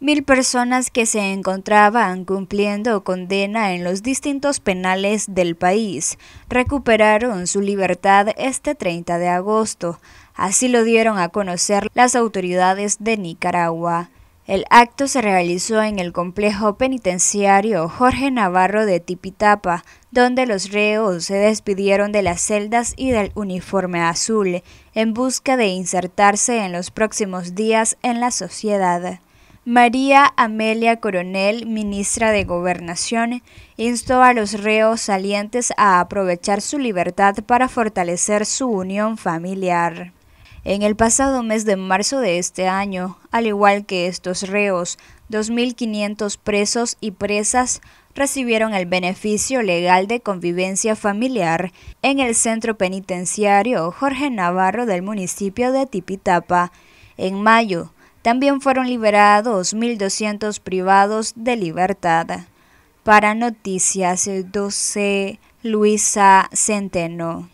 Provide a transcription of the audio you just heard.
Mil personas que se encontraban cumpliendo condena en los distintos penales del país recuperaron su libertad este 30 de agosto. Así lo dieron a conocer las autoridades de Nicaragua. El acto se realizó en el complejo penitenciario Jorge Navarro de Tipitapa, donde los reos se despidieron de las celdas y del uniforme azul, en busca de insertarse en los próximos días en la sociedad. María Amelia Coronel, ministra de Gobernación, instó a los reos salientes a aprovechar su libertad para fortalecer su unión familiar. En el pasado mes de marzo de este año, al igual que estos reos, 2.500 presos y presas recibieron el beneficio legal de convivencia familiar en el centro penitenciario Jorge Navarro del municipio de Tipitapa. En mayo, también fueron liberados mil doscientos privados de libertad. Para Noticias 12, Luisa Centeno.